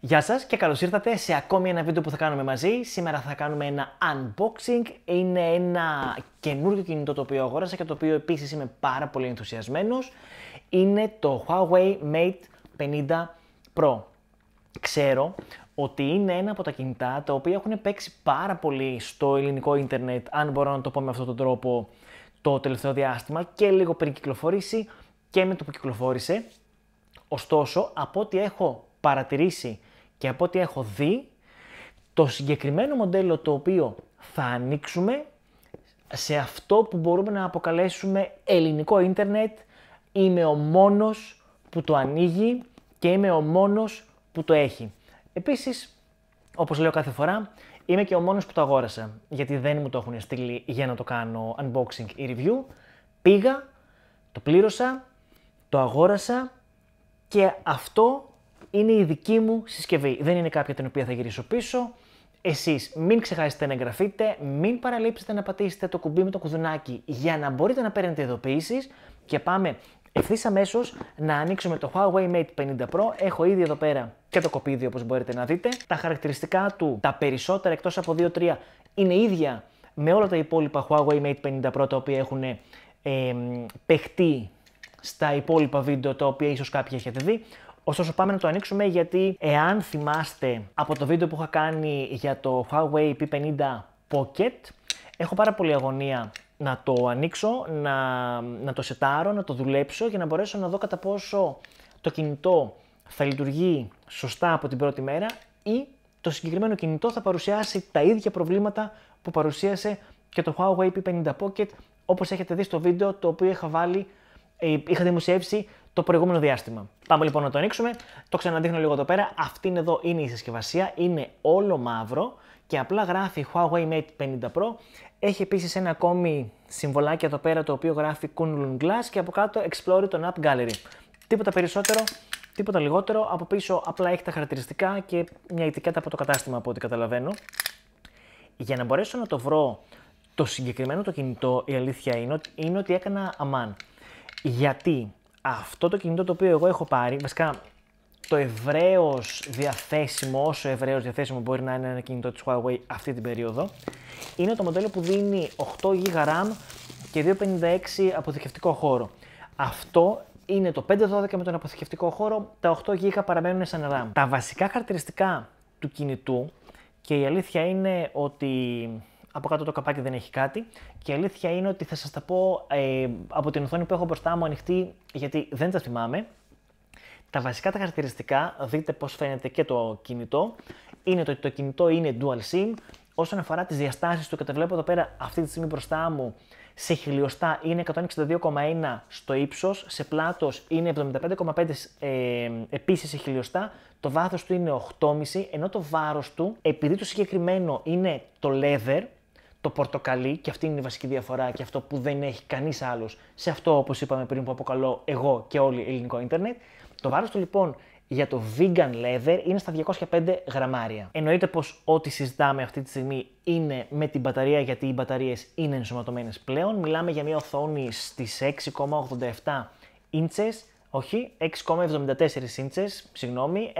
Γεια σας και καλώς ήρθατε σε ακόμη ένα βίντεο που θα κάνουμε μαζί. Σήμερα θα κάνουμε ένα unboxing. Είναι ένα καινούργιο κινητό το οποίο αγόρασα και το οποίο επίσης είμαι πάρα πολύ ενθουσιασμένος. Είναι το Huawei Mate 50 Pro. Ξέρω ότι είναι ένα από τα κινητά τα οποία έχουν παίξει πάρα πολύ στο ελληνικό ίντερνετ, αν μπορώ να το πω με αυτόν τον τρόπο, το τελευταίο διάστημα και λίγο πριν κυκλοφορήσει και με το που κυκλοφόρησε. Ωστόσο, από ό,τι έχω παρατηρήσει και από ό,τι έχω δει, το συγκεκριμένο μοντέλο το οποίο θα ανοίξουμε σε αυτό που μπορούμε να αποκαλέσουμε ελληνικό ίντερνετ, είμαι ο μόνος που το ανοίγει και είμαι ο μόνος που το έχει. Επίσης, όπως λέω κάθε φορά, είμαι και ο μόνος που το αγόρασα, γιατί δεν μου το έχουν στείλει για να το κάνω unboxing ή review. Πήγα, το πλήρωσα, το αγόρασα και αυτό είναι η δική μου συσκευή. Δεν είναι κάποια την οποία θα γυρίσω πίσω. Εσείς μην ξεχάσετε να εγγραφείτε, μην παραλείψετε να πατήσετε το κουμπί με το κουδουνάκι για να μπορείτε να παίρνετε ειδοποιήσεις και πάμε ευθύς αμέσως να ανοίξουμε το Huawei Mate 50 Pro. Έχω ήδη εδώ πέρα και το κοπίδι όπως μπορείτε να δείτε. Τα χαρακτηριστικά του, τα περισσότερα εκτός από 2-3 είναι ίδια με όλα τα υπόλοιπα Huawei Mate 50 Pro τα οποία έχουν ε, παιχτεί στα υπόλοιπα βίντεο τα οποία ίσως κάποιοι έχετε δει. Ωστόσο, πάμε να το ανοίξουμε γιατί εάν θυμάστε από το βίντεο που είχα κάνει για το Huawei P50 Pocket, έχω πάρα πολύ αγωνία να το ανοίξω, να, να το σετάρω, να το δουλέψω για να μπορέσω να δω κατά πόσο το κινητό θα λειτουργεί σωστά από την πρώτη μέρα ή το συγκεκριμένο κινητό θα παρουσιάσει τα ίδια προβλήματα που παρουσίασε και το Huawei P50 Pocket όπως έχετε δει στο βίντεο το οποίο είχα βάλει, ε, είχα δημοσιεύσει το προηγούμενο διάστημα. Πάμε λοιπόν να το ανοίξουμε. Το ξαναδείχνω λίγο εδώ πέρα. Αυτή εδώ είναι η συσκευασία. Είναι όλο μαύρο και απλά γράφει Huawei Mate 50 Pro. Έχει επίσης ένα ακόμη συμβολάκι εδώ πέρα το οποίο γράφει Kunlun Glass και από κάτω Explore the App Gallery. Τίποτα περισσότερο, τίποτα λιγότερο. Από πίσω απλά έχει τα χαρακτηριστικά και μια ετικέτα από το κατάστημα από ό,τι καταλαβαίνω. Για να μπορέσω να το βρω το συγκεκριμένο το κινητό, η αλήθεια είναι ότι, είναι ότι έκανα αμάν. Γιατί αυτό το κινητό το οποίο εγώ έχω πάρει, βασικά το ευρέως διαθέσιμο, όσο ευρέως διαθέσιμο μπορεί να είναι ένα κινητό της Huawei αυτή την περίοδο, είναι το μοντέλο που δίνει 8 GB RAM και 256 αποθηκευτικό χώρο. Αυτό είναι το 512 με τον αποθηκευτικό χώρο, τα 8 GB παραμένουν σαν RAM. Τα βασικά χαρακτηριστικά του κινητού και η αλήθεια είναι ότι από κάτω το καπάκι δεν έχει κάτι. Και η αλήθεια είναι ότι θα σας τα πω ε, από την οθόνη που έχω μπροστά μου ανοιχτή, γιατί δεν τα θυμάμαι. Τα βασικά τα χαρακτηριστικά, δείτε πώς φαίνεται και το κινητό, είναι το ότι το κινητό είναι dual SIM. Όσον αφορά τις διαστάσεις του, και τα βλέπω εδώ πέρα αυτή τη στιγμή μπροστά μου, σε χιλιοστά είναι 162,1 στο ύψος. σε πλάτος είναι 75,5 ε, επίσης σε χιλιοστά, το βάθος του είναι 8,5, ενώ το βάρος του, επειδή το συγκεκριμένο είναι το leather, το πορτοκαλί, και αυτή είναι η βασική διαφορά και αυτό που δεν έχει κανείς άλλος σε αυτό όπως είπαμε πριν που αποκαλώ εγώ και όλοι ελληνικό ίντερνετ. Το βάρος του λοιπόν για το vegan leather είναι στα 205 γραμμάρια. Εννοείται πως ό,τι συζητάμε αυτή τη στιγμή είναι με την μπαταρία γιατί οι μπαταρίες είναι ενσωματωμένες πλέον. Μιλάμε για μια οθόνη στις 6,87 inches, όχι, 6,74 inches, συγγνώμη,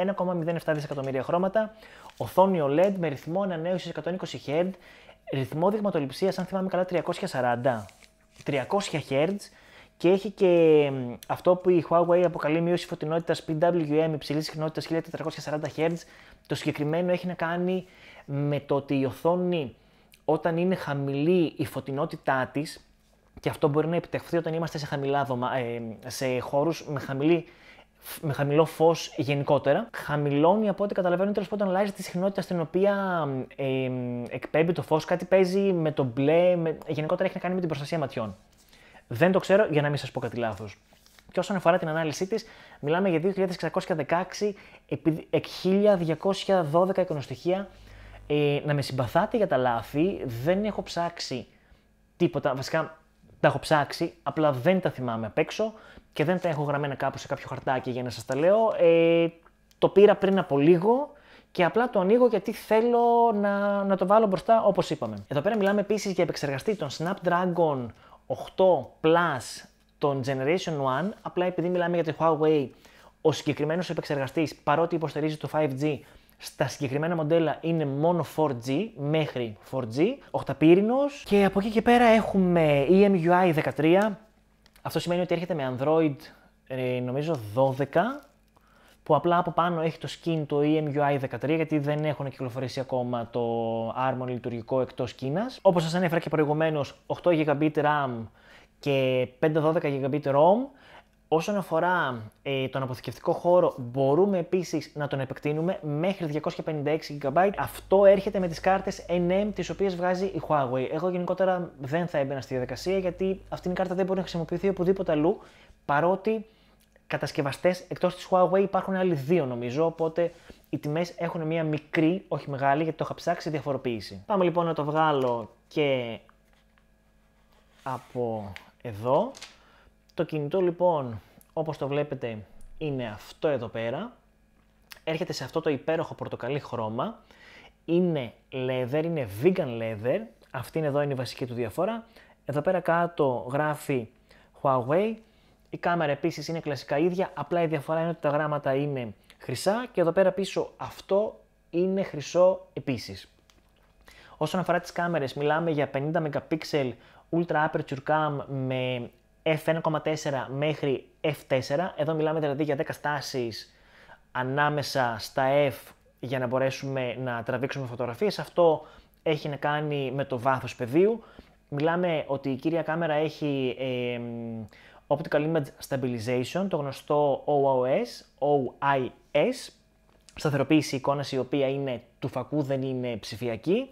1,07 δισεκατομμύρια χρώματα, οθόνη OLED με ρυθμό ανανέωσης 120 Hz ρυθμό δειγματοληψίας, αν θυμάμαι καλά, 340, 300 Hz και έχει και αυτό που η Huawei αποκαλεί μείωση φωτεινότητας PWM υψηλής συχνότητας 1440 Hz. Το συγκεκριμένο έχει να κάνει με το ότι η οθόνη όταν είναι χαμηλή η φωτεινότητά της και αυτό μπορεί να επιτευχθεί όταν είμαστε σε, χαμηλά ε, σε χώρους με χαμηλή με χαμηλό φως γενικότερα, χαμηλώνει από ό,τι καταλαβαίνω τέλος πάντων αλλάζει τη συχνότητα στην οποία ε, εκπέμπει το φως. Κάτι παίζει με το μπλε, με... γενικότερα έχει να κάνει με την προστασία ματιών. Δεν το ξέρω για να μην σας πω κάτι λάθος. Και όσον αφορά την ανάλυση της, μιλάμε για 2616 επί 1212 εικονοστοιχεία. Ε, να με συμπαθάτε για τα λάθη, δεν έχω ψάξει τίποτα. Βασικά τα έχω ψάξει, απλά δεν τα θυμάμαι απ' έξω και δεν τα έχω γραμμένα κάπου σε κάποιο χαρτάκι για να σας τα λέω. Ε, το πήρα πριν από λίγο και απλά το ανοίγω γιατί θέλω να, να το βάλω μπροστά όπως είπαμε. Εδώ πέρα μιλάμε επίσης για επεξεργαστή των Snapdragon 8 Plus των Generation 1, απλά επειδή μιλάμε για τη Huawei, ο συγκεκριμένος επεξεργαστής παρότι υποστηρίζει το 5G στα συγκεκριμένα μοντέλα είναι μόνο 4G, μέχρι 4G, οχταπύρινος και από εκεί και πέρα έχουμε EMUI 13, αυτό σημαίνει ότι έρχεται με Android ε, νομίζω 12 που απλά από πάνω έχει το skin το EMUI 13, γιατί δεν έχουν κυκλοφορήσει ακόμα το άρμον λειτουργικό εκτός σκίνα. Όπως σας ανέφερα και προηγουμένως, 8 GB RAM και 512 GB ROM. Όσον αφορά ε, τον αποθηκευτικό χώρο, μπορούμε επίσης να τον επεκτείνουμε μέχρι 256 GB. Αυτό έρχεται με τις κάρτες NM, τις οποίες βγάζει η Huawei. Εγώ γενικότερα δεν θα έμπαινα στη διαδικασία, γιατί αυτή η κάρτα δεν μπορεί να χρησιμοποιηθεί οπουδήποτε αλλού, παρότι κατασκευαστές εκτός της Huawei υπάρχουν άλλοι δύο νομίζω. Οπότε οι τιμές έχουν μια μικρή, όχι μεγάλη, γιατί το είχα ψάξει διαφοροποίηση. Πάμε λοιπόν να το βγάλω και από εδώ. Το κινητό λοιπόν, όπως το βλέπετε, είναι αυτό εδώ πέρα. Έρχεται σε αυτό το υπέροχο πορτοκαλί χρώμα. Είναι leather, είναι vegan leather. Αυτή εδώ είναι η βασική του διαφορά. Εδώ πέρα κάτω γράφει Huawei. Η κάμερα επίσης είναι κλασικά ίδια, απλά η διαφορά είναι ότι τα γράμματα είναι χρυσά και εδώ πέρα πίσω αυτό είναι χρυσό επίσης. Όσον αφορά τις κάμερες, μιλάμε για 50 MP Ultra Aperture Cam με F1,4 μέχρι F4. Εδώ μιλάμε δηλαδή για 10 στάσεις ανάμεσα στα F για να μπορέσουμε να τραβήξουμε φωτογραφίες. Αυτό έχει να κάνει με το βάθος πεδίου. Μιλάμε ότι η κύρια κάμερα έχει ε, Optical Image Stabilization, το γνωστό OIS, OIS σταθεροποίηση εικόνας η οποία είναι του φακού, δεν είναι ψηφιακή.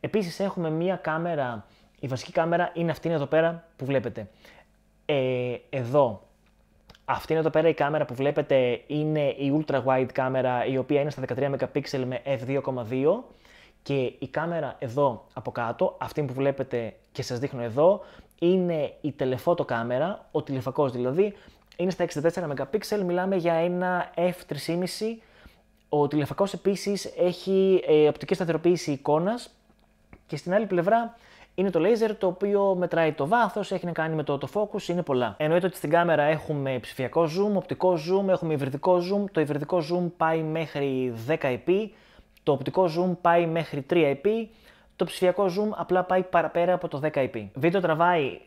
Επίσης έχουμε μία κάμερα, η βασική κάμερα είναι αυτήν εδώ πέρα που βλέπετε ε, εδώ. Αυτή εδώ πέρα η κάμερα που βλέπετε είναι η ultra wide κάμερα η οποία είναι στα 13 MP με f2,2 και η κάμερα εδώ από κάτω, αυτή που βλέπετε και σας δείχνω εδώ, είναι η telephoto κάμερα, ο τηλεφακός δηλαδή, είναι στα 64 MP, μιλάμε για ένα f3.5. Ο τηλεφακός επίσης έχει ε, οπτική σταθεροποίηση εικόνας και στην άλλη πλευρά είναι το laser το οποίο μετράει το βάθος, έχει να κάνει με το, autofocus, είναι πολλά. Εννοείται ότι στην κάμερα έχουμε ψηφιακό zoom, οπτικό zoom, έχουμε υβριδικό zoom. Το υβριδικό zoom πάει μέχρι 10IP, το οπτικό zoom πάει μέχρι 3IP, το ψηφιακό zoom απλά πάει παραπέρα από το 10IP. Βίντεο τραβάει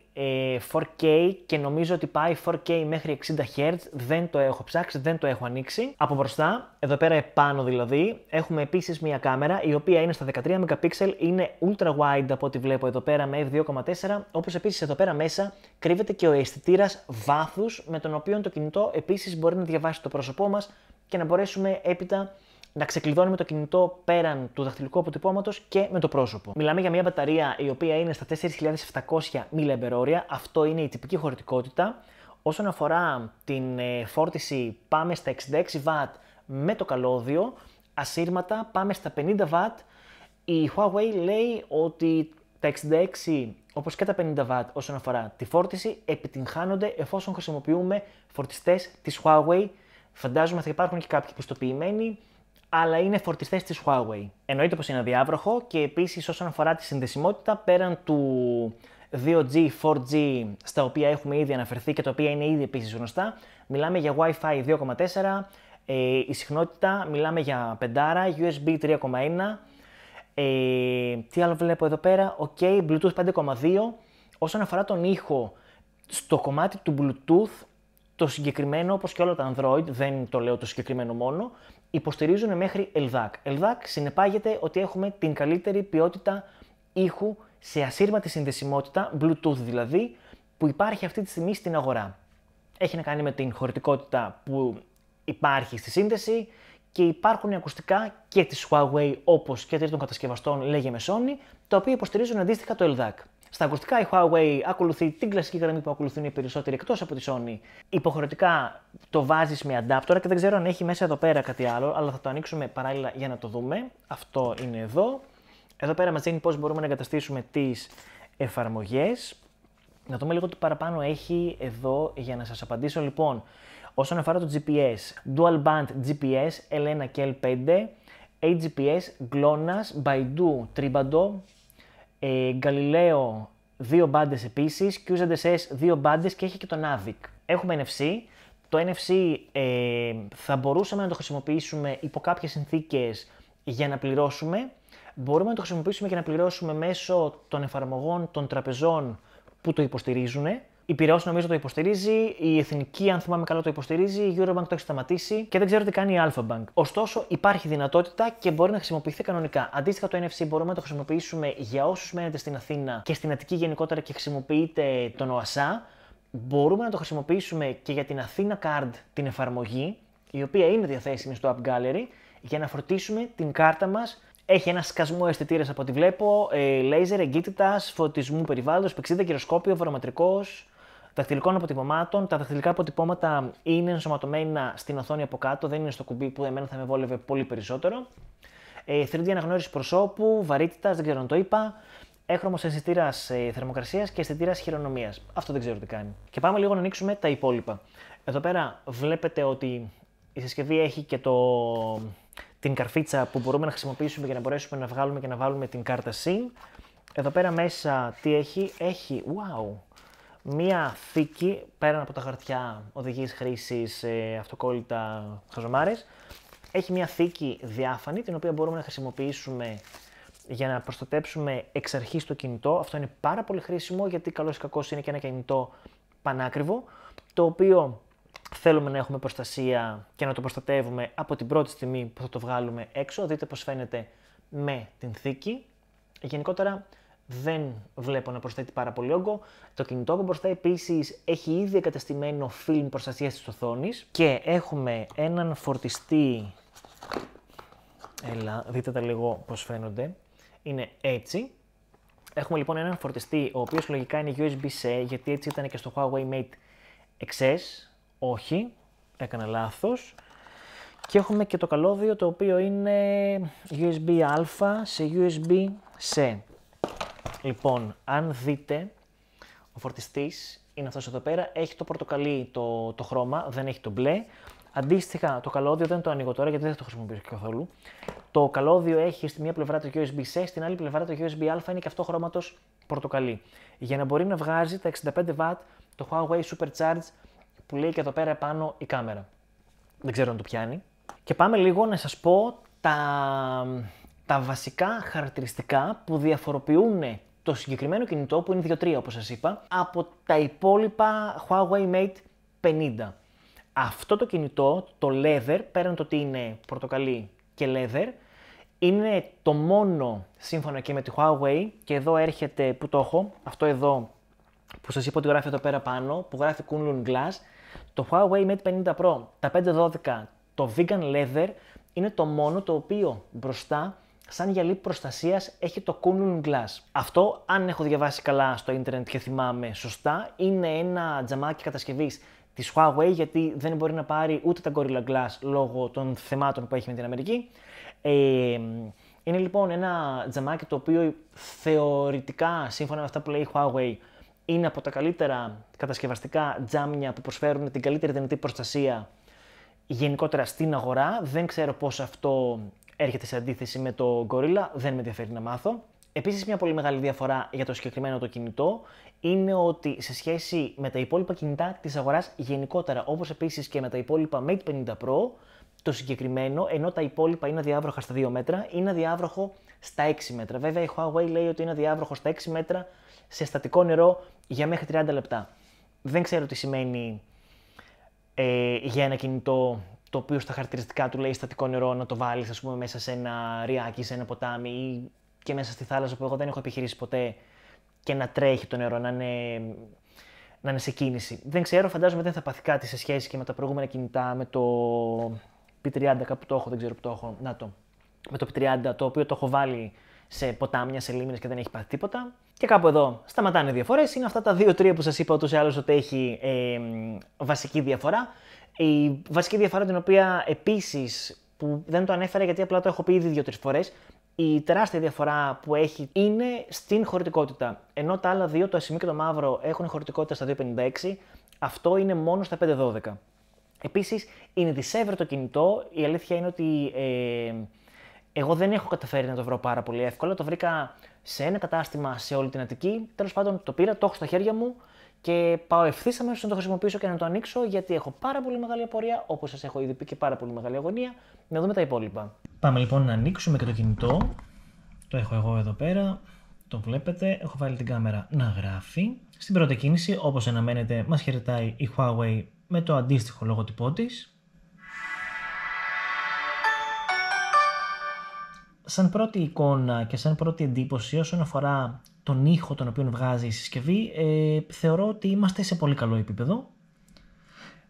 4K ε, και νομίζω ότι πάει 4K μέχρι 60 Hz. Δεν το έχω ψάξει, δεν το έχω ανοίξει. Από μπροστά, εδώ πέρα επάνω δηλαδή, έχουμε επίσης μια κάμερα η οποία είναι στα 13 MP, είναι ultra wide από ό,τι βλέπω εδώ πέρα με f2,4. Όπως επίσης εδώ πέρα μέσα κρύβεται και ο αισθητήρας βάθους με τον οποίο το κινητό επίσης μπορεί να διαβάσει το πρόσωπό μας και να μπορέσουμε έπειτα να ξεκλειδώνει με το κινητό πέραν του δαχτυλικού αποτυπώματος και με το πρόσωπο. Μιλάμε για μια μπαταρία η οποία είναι στα 4.700 mAh, αυτό είναι η τυπική χωρητικότητα. Όσον αφορά την ε, φόρτιση, πάμε στα 66 W με το καλώδιο, ασύρματα πάμε στα 50 W. Η Huawei λέει ότι τα 66 όπως και τα 50 W όσον αφορά τη φόρτιση επιτυγχάνονται εφόσον χρησιμοποιούμε φορτιστές της Huawei. Φαντάζομαι θα υπάρχουν και κάποιοι πιστοποιημένοι αλλά είναι φορτιστές της Huawei. Εννοείται πως είναι διάβροχο και επίσης όσον αφορά τη συνδεσιμότητα πέραν του 2G, 4G στα οποία έχουμε ήδη αναφερθεί και τα οποία είναι ήδη επίσης γνωστά. Μιλάμε για Wi-Fi 2.4, ε, η συχνότητα, μιλάμε για πεντάρα, USB 3.1, ε, τι άλλο βλέπω εδώ πέρα, ok, Bluetooth 5.2. Όσον αφορά τον ήχο, στο κομμάτι του Bluetooth, το συγκεκριμένο, όπως και όλα τα Android, δεν το λέω το συγκεκριμένο μόνο, υποστηρίζουν μέχρι ΕΛΔΑΚ. ΕΛΔΑΚ συνεπάγεται ότι έχουμε την καλύτερη ποιότητα ήχου σε ασύρματη συνδεσιμότητα, Bluetooth δηλαδή, που υπάρχει αυτή τη στιγμή στην αγορά. Έχει να κάνει με την χωρητικότητα που υπάρχει στη σύνδεση και υπάρχουν ακουστικά και της Huawei όπως και τρίτων κατασκευαστών λέγε με Sony, τα οποία υποστηρίζουν αντίστοιχα το LDAC. Στα ακουστικά η Huawei ακολουθεί την κλασική γραμμή που ακολουθούν οι περισσότεροι εκτός από τη Sony. Υποχρεωτικά το βάζεις με adapter και δεν ξέρω αν έχει μέσα εδώ πέρα κάτι άλλο, αλλά θα το ανοίξουμε παράλληλα για να το δούμε. Αυτό είναι εδώ. Εδώ πέρα μας δίνει πώς μπορούμε να εγκαταστήσουμε τις εφαρμογές. Να δούμε λίγο τι παραπάνω έχει εδώ για να σας απαντήσω. Λοιπόν, όσον αφορά το GPS, Dual Band GPS L1 και l 5, AGPS GLONASS, Baidu Tribando, ε, Galileo δύο μπάντες επίσης, QZSS δύο μπάντες και έχει και τον AVIC. Έχουμε NFC. Το NFC ε, θα μπορούσαμε να το χρησιμοποιήσουμε υπό κάποιες συνθήκες για να πληρώσουμε. Μπορούμε να το χρησιμοποιήσουμε και να πληρώσουμε μέσω των εφαρμογών των τραπεζών που το υποστηρίζουν. Η Πυραιό νομίζω το υποστηρίζει, η Εθνική, αν θυμάμαι καλά, το υποστηρίζει, η Eurobank το έχει σταματήσει και δεν ξέρω τι κάνει η Alpha Bank. Ωστόσο, υπάρχει δυνατότητα και μπορεί να χρησιμοποιηθεί κανονικά. Αντίστοιχα, το NFC μπορούμε να το χρησιμοποιήσουμε για όσους μένετε στην Αθήνα και στην Αττική γενικότερα και χρησιμοποιείτε τον ΟΑΣΑ. Μπορούμε να το χρησιμοποιήσουμε και για την Αθήνα Card, την εφαρμογή, η οποία είναι διαθέσιμη στο App Gallery, για να φορτίσουμε την κάρτα μας έχει ένα σκασμό αισθητήρες από ό,τι βλέπω. λέιζερ, εγκύτητας, φωτισμού περιβάλλοντος, πηξίδα, γυροσκόπιο, βαρομετρικό δαχτυλικών αποτυπωμάτων. Τα δαχτυλικά αποτυπώματα είναι ενσωματωμένα στην οθόνη από κάτω, δεν είναι στο κουμπί που εμένα θα με βόλευε πολύ περισσότερο. 3D ε, αναγνώριση προσώπου, βαρύτητας, δεν ξέρω αν το είπα. Έχρωμος αισθητήρας ε, θερμοκρασίας και αισθητήρας χειρονομίας. Αυτό δεν ξέρω τι κάνει. Και πάμε λίγο να ανοίξουμε τα υπόλοιπα. Εδώ πέρα βλέπετε ότι η συσκευή έχει και το, την καρφίτσα που μπορούμε να χρησιμοποιήσουμε για να μπορέσουμε να βγάλουμε και να βάλουμε την κάρτα SIM. Εδώ πέρα μέσα τι έχει, έχει, wow, μία θήκη πέραν από τα χαρτιά οδηγής χρήσης, ε, αυτοκόλλητα, χαζομάρες, Έχει μία θήκη διάφανη την οποία μπορούμε να χρησιμοποιήσουμε για να προστατέψουμε εξ αρχής το κινητό. Αυτό είναι πάρα πολύ χρήσιμο γιατί καλό ή είναι και ένα κινητό πανάκριβο το οποίο θέλουμε να έχουμε προστασία και να το προστατεύουμε από την πρώτη στιγμή που θα το βγάλουμε έξω. Δείτε πώς φαίνεται με την θήκη. Γενικότερα δεν βλέπω να προσθέτει πάρα πολύ όγκο. Το κινητό από μπροστά επίσης έχει ήδη εγκαταστημένο φιλμ προστασίας της οθόνης και έχουμε έναν φορτιστή. Έλα, δείτε τα λίγο πώς φαίνονται. Είναι έτσι. Έχουμε λοιπόν έναν φορτιστή ο οποίος λογικά είναι USB-C γιατί έτσι ήταν και στο Huawei Mate XS. Όχι, έκανα λάθος. Και έχουμε και το καλώδιο το οποίο είναι USB-A σε USB-C. Λοιπόν, αν δείτε, ο φορτιστής είναι αυτός εδώ πέρα, έχει το πορτοκαλί το, το χρώμα, δεν έχει το μπλε. Αντίστοιχα, το καλώδιο δεν το ανοίγω τώρα γιατί δεν θα το χρησιμοποιήσω καθόλου. Το καλώδιο έχει στη μία πλευρά το USB-C, στην άλλη πλευρά το USB-A είναι και αυτό χρώματος πορτοκαλί. Για να μπορεί να βγάζει τα 65W το Huawei Supercharge που λέει και εδώ πέρα επάνω η κάμερα. Δεν ξέρω αν το πιάνει. Και πάμε λίγο να σας πω τα, τα βασικά χαρακτηριστικά που διαφοροποιούν το συγκεκριμένο κινητό που είναι 2x3, όπως σας είπα, από τα υπόλοιπα Huawei Mate 50. Αυτό το κινητό, το leather, πέραν το ότι είναι πορτοκαλί και leather, είναι το μόνο σύμφωνα και με τη Huawei και εδώ έρχεται, που το έχω, αυτό εδώ που σας είπα ότι γράφει εδώ πέρα πάνω, που γράφει Kunlun Glass, το Huawei Mate 50 Pro, τα 512, το Vegan Leather, είναι το μόνο το οποίο μπροστά σαν γυαλί προστασίας έχει το Kunlun Glass. Αυτό, αν έχω διαβάσει καλά στο ίντερνετ και θυμάμαι σωστά, είναι ένα τζαμάκι κατασκευής της Huawei, γιατί δεν μπορεί να πάρει ούτε τα Gorilla Glass λόγω των θεμάτων που έχει με την Αμερική. Ε, είναι λοιπόν ένα τζαμάκι το οποίο θεωρητικά, σύμφωνα με αυτά που λέει η Huawei, είναι από τα καλύτερα κατασκευαστικά τζάμια που προσφέρουν την καλύτερη δυνατή προστασία γενικότερα στην αγορά. Δεν ξέρω πώς αυτό έρχεται σε αντίθεση με το Gorilla, δεν με ενδιαφέρει να μάθω. Επίσης μια πολύ μεγάλη διαφορά για το συγκεκριμένο το κινητό είναι ότι σε σχέση με τα υπόλοιπα κινητά της αγοράς γενικότερα, όπως επίσης και με τα υπόλοιπα Mate 50 Pro, το συγκεκριμένο, ενώ τα υπόλοιπα είναι αδιάβροχα στα 2 μέτρα, είναι αδιάβροχο στα 6 μέτρα. Βέβαια η Huawei λέει ότι είναι αδιάβροχο στα 6 μέτρα σε στατικό νερό για μέχρι 30 λεπτά. Δεν ξέρω τι σημαίνει ε, για ένα κινητό το οποίο στα χαρακτηριστικά του λέει στατικό νερό να το βάλεις ας πούμε μέσα σε ένα ριάκι, σε ένα ποτάμι ή και μέσα στη θάλασσα που εγώ δεν έχω επιχειρήσει ποτέ και να τρέχει το νερό, να είναι, να είναι σε κίνηση. Δεν ξέρω, φαντάζομαι δεν θα πάθει κάτι σε σχέση και με τα προηγούμενα κινητά, με το P30 κάπου το έχω, δεν ξέρω που το έχω, να το. Με το P30 το οποίο το έχω βάλει σε ποτάμια, σε λίμνες και δεν έχει πάθει τίποτα. Και κάπου εδώ σταματάνε οι διαφορές. Είναι αυτά τα 2-3 που σας είπα ούτως ή άλλως ότι έχει ε, βασική διαφορά. Η βασική διαφορά την οποία επίσης που δεν το ανέφερα γιατί απλά το έχω πει ήδη δύο-τρει φορές. Η τεράστια διαφορά που έχει είναι στην χωρητικότητα. Ενώ τα άλλα δύο, το ασημί και το μαύρο, έχουν χωρητικότητα στα 2,56, αυτό είναι μόνο στα 5,12. Επίσης, είναι το κινητό. Η αλήθεια είναι ότι ε, εγώ δεν έχω καταφέρει να το βρω πάρα πολύ εύκολα. Το βρήκα σε ένα κατάστημα σε όλη την Αττική. Τέλος πάντων, το πήρα, το έχω στα χέρια μου. Και πάω ευθύς αμέσως να το χρησιμοποιήσω και να το ανοίξω, γιατί έχω πάρα πολύ μεγάλη απορία, όπως σας έχω ήδη πει και πάρα πολύ μεγάλη αγωνία. Να δούμε τα υπόλοιπα. Πάμε λοιπόν να ανοίξουμε και το κινητό. Το έχω εγώ εδώ πέρα. Το βλέπετε. Έχω βάλει την κάμερα να γράφει. Στην πρώτη κίνηση, όπως αναμένεται, μας χαιρετάει η Huawei με το αντίστοιχο λογοτυπό της. σαν πρώτη εικόνα και σαν πρώτη εντύπωση όσον αφορά τον ήχο τον οποίο βγάζει η συσκευή, ε, θεωρώ ότι είμαστε σε πολύ καλό επίπεδο.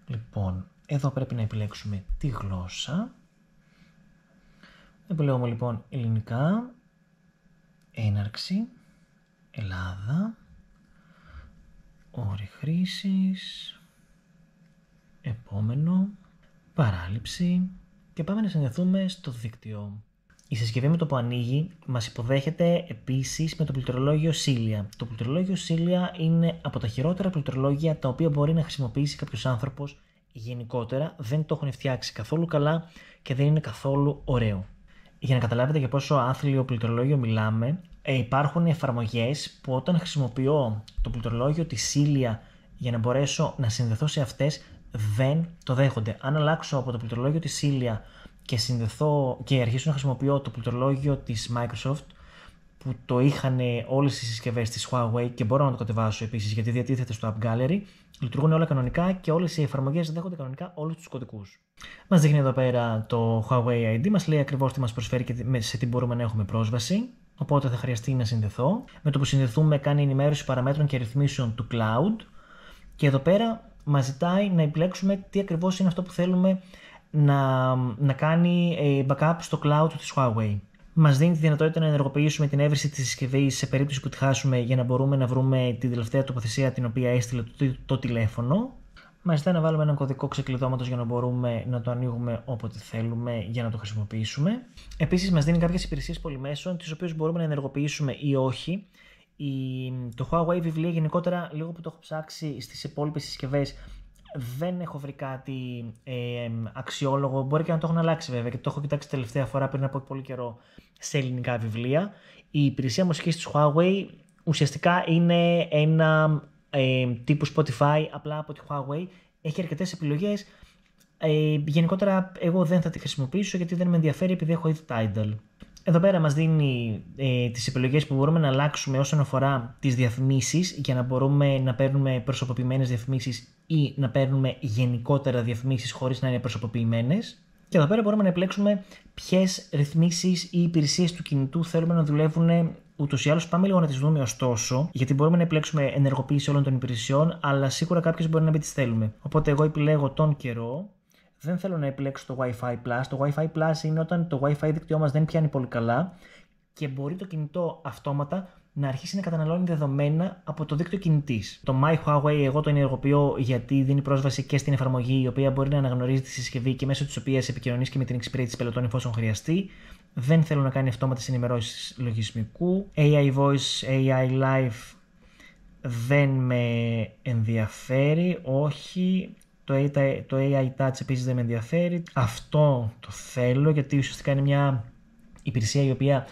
Λοιπόν, εδώ πρέπει να επιλέξουμε τη γλώσσα. Επιλέγουμε λοιπόν ελληνικά, έναρξη, Ελλάδα, όροι χρήσης, επόμενο, παράληψη και πάμε να συνδεθούμε στο δίκτυο. Η συσκευή με το που ανοίγει μας υποδέχεται επίσης με το πληκτρολόγιο Σίλια. Το πληκτρολόγιο Σίλια είναι από τα χειρότερα πληκτρολόγια τα οποία μπορεί να χρησιμοποιήσει κάποιος άνθρωπος γενικότερα. Δεν το έχουν φτιάξει καθόλου καλά και δεν είναι καθόλου ωραίο. Για να καταλάβετε για πόσο άθλιο πληκτρολόγιο μιλάμε, ε, υπάρχουν εφαρμογές που όταν χρησιμοποιώ το πληκτρολόγιο της Σίλια για να μπορέσω να συνδεθώ σε αυτές, δεν το δέχονται. Αν αλλάξω από το πληκτρολόγιο της Σίλια και, συνδεθώ, και αρχίσω να χρησιμοποιώ το πληκτρολόγιο της Microsoft που το είχαν όλες οι συσκευές της Huawei και μπορώ να το κατεβάσω επίσης γιατί διατίθεται στο App Gallery. Λειτουργούν όλα κανονικά και όλες οι εφαρμογές δέχονται κανονικά όλους τους κωδικούς. Μας δείχνει εδώ πέρα το Huawei ID, μας λέει ακριβώς τι μας προσφέρει και σε τι μπορούμε να έχουμε πρόσβαση. Οπότε θα χρειαστεί να συνδεθώ. Με το που συνδεθούμε κάνει ενημέρωση παραμέτρων και ρυθμίσεων του cloud. Και εδώ πέρα μας ζητάει να επιλέξουμε τι ακριβώς είναι αυτό που θέλουμε να, να κάνει ε, backup στο cloud της Huawei. Μας δίνει τη δυνατότητα να ενεργοποιήσουμε την έβριση της συσκευής σε περίπτωση που τη χάσουμε για να μπορούμε να βρούμε την τελευταία τοποθεσία την οποία έστειλε το, τηλέφωνο. Μα ζητάει να βάλουμε έναν κωδικό ξεκλειδώματος για να μπορούμε να το ανοίγουμε όποτε θέλουμε για να το χρησιμοποιήσουμε. Επίσης, μας δίνει κάποιες υπηρεσίες πολυμέσων, τις οποίες μπορούμε να ενεργοποιήσουμε ή όχι. Η, το Huawei βιβλία γενικότερα, λίγο που το έχω ψάξει στις υπόλοιπες συσκευές, δεν έχω βρει κάτι ε, αξιόλογο. Μπορεί και να το έχουν αλλάξει βέβαια και το έχω κοιτάξει τελευταία φορά πριν από πολύ καιρό σε ελληνικά βιβλία. Η υπηρεσία μουσικής της Huawei ουσιαστικά είναι ένα ε, τύπου Spotify απλά από τη Huawei. Έχει αρκετές επιλογές. Ε, γενικότερα εγώ δεν θα τη χρησιμοποιήσω γιατί δεν με ενδιαφέρει επειδή έχω ήδη Tidal. Εδώ πέρα μας δίνει ε, τις επιλογές που μπορούμε να αλλάξουμε όσον αφορά τις διαφημίσεις για να μπορούμε να παίρνουμε προσωποποιημένες διαφημίσεις ή να παίρνουμε γενικότερα διαφημίσεις χωρίς να είναι προσωποποιημένες. Και εδώ πέρα μπορούμε να επιλέξουμε ποιες ρυθμίσεις ή υπηρεσίες του κινητού θέλουμε να δουλεύουν. Ούτως ή άλλως, πάμε λίγο να τις δούμε ωστόσο, γιατί μπορούμε να επιλέξουμε ενεργοποίηση όλων των υπηρεσιών, αλλά σίγουρα κάποιες μπορεί να μην τις θέλουμε. Οπότε, εγώ επιλέγω τον καιρό δεν θέλω να επιλέξω το Wi-Fi Plus. Το Wi-Fi Plus είναι όταν το Wi-Fi δίκτυό μας δεν πιάνει πολύ καλά και μπορεί το κινητό αυτόματα να αρχίσει να καταναλώνει δεδομένα από το δίκτυο κινητής. Το My Huawei, εγώ το ενεργοποιώ γιατί δίνει πρόσβαση και στην εφαρμογή η οποία μπορεί να αναγνωρίζει τη συσκευή και μέσω της οποίας επικοινωνείς και με την εξυπηρέτηση πελωτών εφόσον χρειαστεί. Δεν θέλω να κάνει αυτόματες ενημερώσεις λογισμικού. AI Voice, AI Live δεν με ενδιαφέρει, όχι. Το AI, το AI Touch επίσης δεν με ενδιαφέρει. Αυτό το θέλω γιατί ουσιαστικά είναι μια υπηρεσία η οποία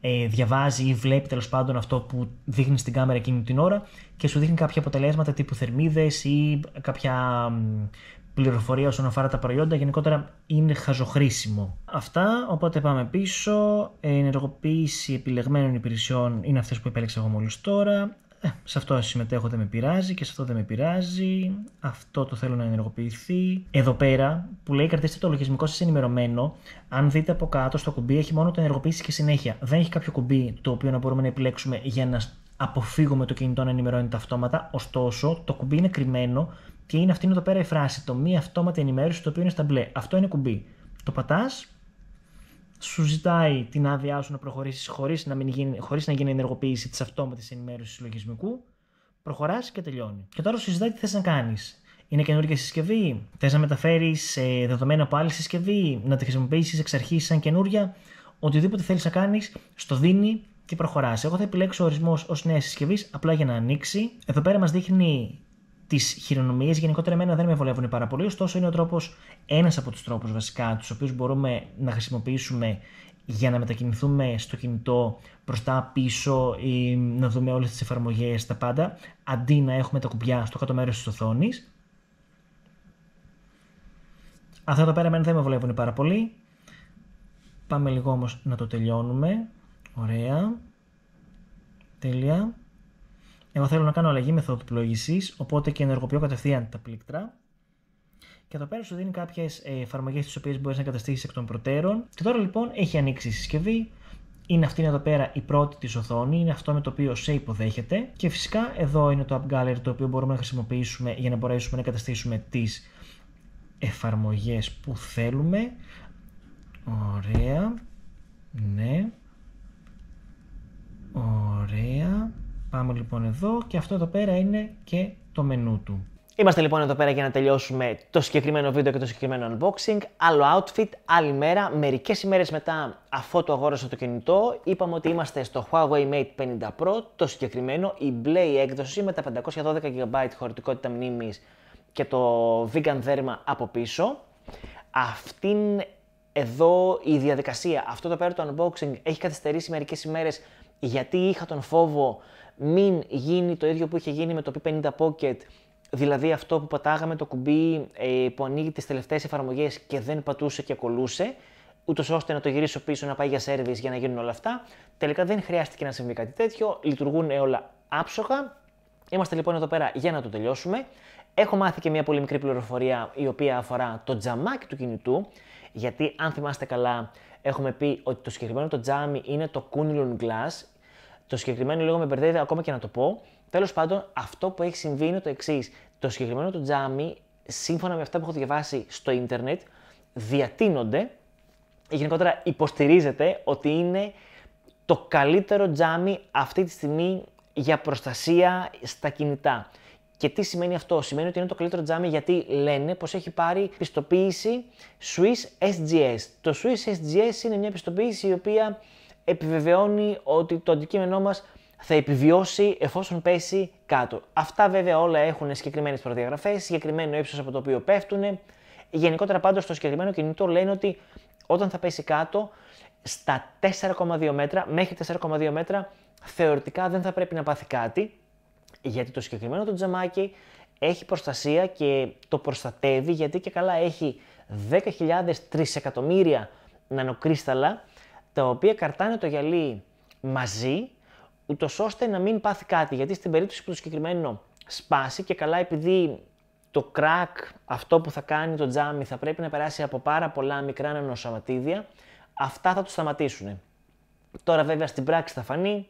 ε, διαβάζει ή βλέπει τέλος πάντων αυτό που δείχνει στην κάμερα εκείνη την ώρα και σου δείχνει κάποια αποτελέσματα τύπου θερμίδες ή κάποια πληροφορία όσον αφορά τα προϊόντα. Γενικότερα είναι χαζοχρήσιμο. θερμίδε Η ε, ενεργοποίηση επιλεγμένων υπηρεσιών πισω ενεργοποιηση επιλεγμενων υπηρεσιων ειναι αυτές που επέλεξα εγώ μόλις τώρα ε, σε αυτό συμμετέχω δεν με πειράζει και σε αυτό δεν με πειράζει, αυτό το θέλω να ενεργοποιηθεί. Εδώ πέρα που λέει κρατήστε το λογισμικό σας ενημερωμένο, αν δείτε από κάτω στο κουμπί έχει μόνο το ενεργοποιήσει και συνέχεια. Δεν έχει κάποιο κουμπί το οποίο να μπορούμε να επιλέξουμε για να αποφύγουμε το κινητό να ενημερώνεται αυτόματα, ωστόσο το κουμπί είναι κρυμμένο και είναι αυτήν εδώ πέρα η φράση, το μη αυτόματη ενημέρωση το οποίο είναι στα μπλε. Αυτό είναι κουμπί. Το πατάς, σου ζητάει την άδειά σου να προχωρήσεις χωρίς να, γίνει, να γίνει ενεργοποίηση της αυτόματης ενημέρωσης λογισμικού. Προχωράς και τελειώνει. Και τώρα σου ζητάει τι θες να κάνεις. Είναι καινούργια συσκευή. Θες να μεταφέρεις ε, δεδομένα από άλλη συσκευή, να τη χρησιμοποιήσεις εξ αρχής σαν καινούρια. Οτιδήποτε θέλεις να κάνεις, στο δίνει και προχωράς. Εγώ θα επιλέξω ορισμός ως νέας συσκευής απλά για να ανοίξει. Εδώ πέρα μας δείχνει τις χειρονομίες γενικότερα εμένα δεν με βολεύουν πάρα πολύ, ωστόσο είναι ο τρόπος, ένας από τους τρόπους βασικά, τους οποίους μπορούμε να χρησιμοποιήσουμε για να μετακινηθούμε στο κινητό τα πίσω ή να δούμε όλες τις εφαρμογές, τα πάντα, αντί να έχουμε τα κουμπιά στο κάτω μέρος της οθόνης. Αυτά εδώ πέρα εμένα δεν με βολεύουν πάρα πολύ. Πάμε λίγο όμως να το τελειώνουμε. Ωραία. Τέλεια. Εγώ θέλω να κάνω αλλαγή μεθόδου οπότε και ενεργοποιώ κατευθείαν τα πλήκτρα. Και εδώ πέρα σου δίνει κάποιες εφαρμογές τις οποίες μπορείς να καταστήσεις εκ των προτέρων. Και τώρα λοιπόν έχει ανοίξει η συσκευή. Είναι αυτή εδώ πέρα η πρώτη της οθόνη, είναι αυτό με το οποίο σε υποδέχεται. Και φυσικά εδώ είναι το App Gallery το οποίο μπορούμε να χρησιμοποιήσουμε για να μπορέσουμε να καταστήσουμε τις εφαρμογές που θέλουμε. Ωραία. Ναι. Ωραία. Πάμε λοιπόν εδώ και αυτό εδώ πέρα είναι και το μενού του. Είμαστε λοιπόν εδώ πέρα για να τελειώσουμε το συγκεκριμένο βίντεο και το συγκεκριμένο unboxing. Άλλο outfit, άλλη μέρα. Μερικές ημέρες μετά, αφού το αγόρασα το κινητό, είπαμε ότι είμαστε στο Huawei Mate 50 Pro, το συγκεκριμένο, η μπλε έκδοση με τα 512 GB χωρητικότητα μνήμης και το vegan δέρμα από πίσω. Αυτήν εδώ η διαδικασία, αυτό το πέρα το unboxing έχει καθυστερήσει μερικές ημέρες γιατί είχα τον φόβο μην γίνει το ίδιο που είχε γίνει με το P50 Pocket, δηλαδή αυτό που πατάγαμε το κουμπί ε, που ανοίγει τις τελευταίες εφαρμογές και δεν πατούσε και ακολούσε ούτως ώστε να το γυρίσω πίσω, να πάει για service για να γίνουν όλα αυτά. Τελικά δεν χρειάστηκε να συμβεί κάτι τέτοιο, λειτουργούν όλα άψογα. Είμαστε λοιπόν εδώ πέρα για να το τελειώσουμε. Έχω μάθει και μια πολύ μικρή πληροφορία η οποία αφορά το τζαμάκι του κινητού, γιατί αν θυμάστε καλά έχουμε πει ότι το συγκεκριμένο το τζάμι είναι το Kunlun Glass, το συγκεκριμένο λίγο με μπερδεύει ακόμα και να το πω. Τέλος πάντων, αυτό που έχει συμβεί είναι το εξής. Το συγκεκριμένο το τζάμι, σύμφωνα με αυτά που έχω διαβάσει στο ίντερνετ, διατείνονται γενικότερα υποστηρίζεται ότι είναι το καλύτερο τζάμι αυτή τη στιγμή για προστασία στα κινητά. Και τι σημαίνει αυτό, σημαίνει ότι είναι το καλύτερο τζάμι γιατί λένε πως έχει πάρει πιστοποίηση Swiss SGS. Το Swiss SGS είναι μια πιστοποίηση η οποία επιβεβαιώνει ότι το αντικείμενό μας θα επιβιώσει εφόσον πέσει κάτω. Αυτά βέβαια όλα έχουν συγκεκριμένες προδιαγραφές, συγκεκριμένο ύψος από το οποίο πέφτουν. Γενικότερα πάντως το συγκεκριμένο κινητό λένε ότι όταν θα πέσει κάτω στα 4,2 μέτρα, μέχρι 4,2 μέτρα θεωρητικά δεν θα πρέπει να πάθει κάτι γιατί το συγκεκριμένο το τζαμάκι έχει προστασία και το προστατεύει γιατί και καλά έχει 10.000 τρισεκατομμύρια νανοκρίσταλα τα οποία καρτάνε το γυαλί μαζί, ούτως ώστε να μην πάθει κάτι. Γιατί στην περίπτωση που το συγκεκριμένο σπάσει και καλά επειδή το crack, αυτό που θα κάνει το τζάμι θα πρέπει να περάσει από πάρα πολλά μικρά νανοσωματίδια, αυτά θα το σταματήσουν. Τώρα βέβαια στην πράξη θα φανεί,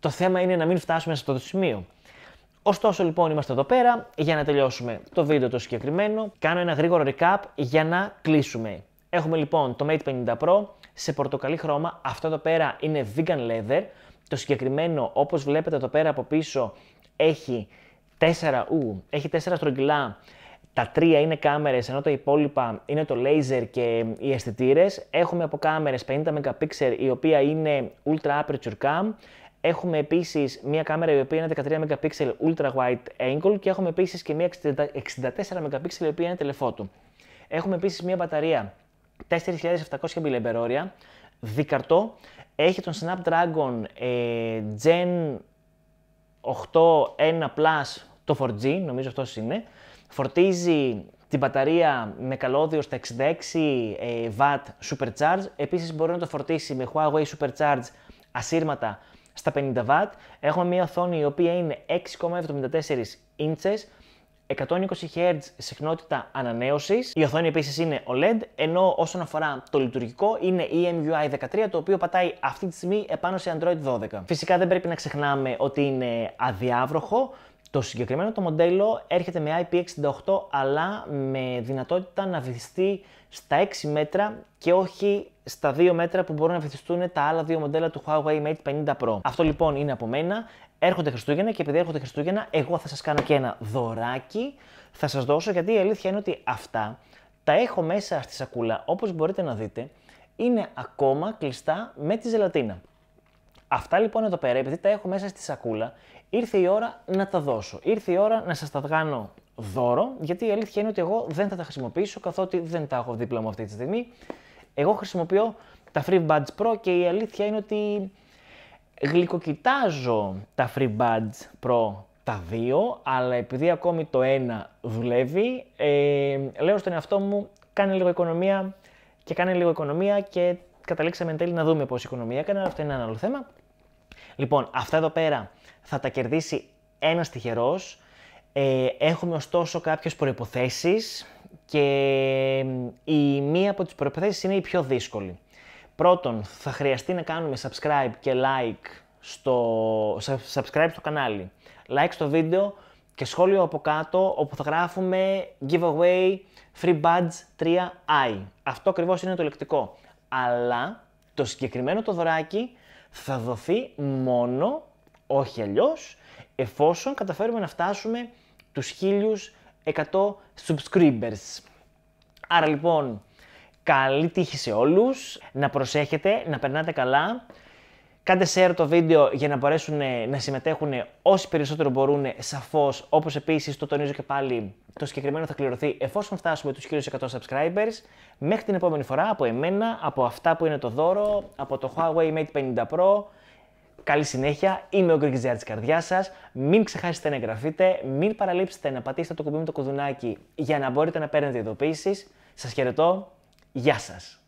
το θέμα είναι να μην φτάσουμε σε αυτό το σημείο. Ωστόσο λοιπόν είμαστε εδώ πέρα για να τελειώσουμε το βίντεο το συγκεκριμένο. Κάνω ένα γρήγορο recap για να κλείσουμε. Έχουμε λοιπόν το Mate 50 Pro, σε πορτοκαλί χρώμα. Αυτό εδώ πέρα είναι vegan leather. Το συγκεκριμένο, όπως βλέπετε εδώ πέρα από πίσω, έχει 4, ου, έχει τέσσερα στρογγυλά. Τα τρία είναι κάμερες, ενώ τα υπόλοιπα είναι το laser και οι αισθητήρες. Έχουμε από κάμερες 50 MP, η οποία είναι Ultra Aperture Cam. Έχουμε επίσης μια κάμερα η οποία είναι 13 MP Ultra Wide Angle και έχουμε επίσης και μια 64 MP η οποία είναι telephoto. Έχουμε επίσης μια μπαταρία 4.700 μιλιμπερόρια, δίκαρτο. Έχει τον Snapdragon ε, Gen 8.1 Plus, το 4G, νομίζω αυτός είναι. Φορτίζει την μπαταρία με καλώδιο στα 66 W ε, Supercharge. Επίσης μπορεί να το φορτίσει με Huawei Supercharge ασύρματα στα 50 W. Έχουμε μια οθόνη η οποία είναι 6,74 inches 120 Hz συχνότητα ανανέωσης. Η οθόνη επίσης είναι OLED, ενώ όσον αφορά το λειτουργικό είναι EMUI 13, το οποίο πατάει αυτή τη στιγμή επάνω σε Android 12. Φυσικά δεν πρέπει να ξεχνάμε ότι είναι αδιάβροχο. Το συγκεκριμένο το μοντέλο έρχεται με IP68 αλλά με δυνατότητα να βυθιστεί στα 6 μέτρα και όχι στα 2 μέτρα που μπορούν να βυθιστούν τα άλλα δύο μοντέλα του Huawei Mate 50 Pro. Αυτό λοιπόν είναι από μένα έρχονται Χριστούγεννα και επειδή έρχονται Χριστούγεννα, εγώ θα σας κάνω και ένα δωράκι. Θα σας δώσω γιατί η αλήθεια είναι ότι αυτά τα έχω μέσα στη σακούλα, όπως μπορείτε να δείτε, είναι ακόμα κλειστά με τη ζελατίνα. Αυτά λοιπόν εδώ πέρα, επειδή τα έχω μέσα στη σακούλα, ήρθε η ώρα να τα δώσω. Ήρθε η ώρα να σας τα κάνω δώρο, γιατί η αλήθεια είναι ότι εγώ δεν θα τα χρησιμοποιήσω, καθότι δεν τα έχω δίπλα μου αυτή τη στιγμή. Εγώ χρησιμοποιώ τα Free Buds Pro και η αλήθεια είναι ότι γλυκοκοιτάζω τα Free Buds Pro τα δύο, αλλά επειδή ακόμη το ένα δουλεύει, ε, λέω στον εαυτό μου κάνε λίγο οικονομία και κάνε λίγο οικονομία και καταλήξαμε εν τέλει να δούμε πόση οικονομία έκανε, αυτό είναι ένα άλλο θέμα. Λοιπόν, αυτά εδώ πέρα θα τα κερδίσει ένας τυχερός. Ε, έχουμε ωστόσο κάποιες προϋποθέσεις και ε, η μία από τις προϋποθέσεις είναι η πιο δύσκολη. Πρώτον, θα χρειαστεί να κάνουμε subscribe και like στο, subscribe στο κανάλι, like στο βίντεο και σχόλιο από κάτω όπου θα γράφουμε giveaway free badge 3i. Αυτό ακριβώς είναι το λεκτικό. Αλλά το συγκεκριμένο το δωράκι θα δοθεί μόνο, όχι αλλιώς, εφόσον καταφέρουμε να φτάσουμε τους 1100 subscribers. Άρα λοιπόν, Καλή τύχη σε όλους, να προσέχετε, να περνάτε καλά. Κάντε share το βίντεο για να μπορέσουν ε, να συμμετέχουν όσοι περισσότερο μπορούν ε, σαφώς, όπως επίσης το τονίζω και πάλι, το συγκεκριμένο θα κληρωθεί εφόσον φτάσουμε τους 1100 subscribers. Μέχρι την επόμενη φορά από εμένα, από αυτά που είναι το δώρο, από το Huawei Mate 50 Pro, Καλή συνέχεια, είμαι ο Γκρίγκης της καρδιάς σας. Μην ξεχάσετε να εγγραφείτε, μην παραλείψετε να πατήσετε το κουμπί με το κουδουνάκι για να μπορείτε να παίρνετε ειδοποίησεις. Σας χαιρετώ Γεια σας!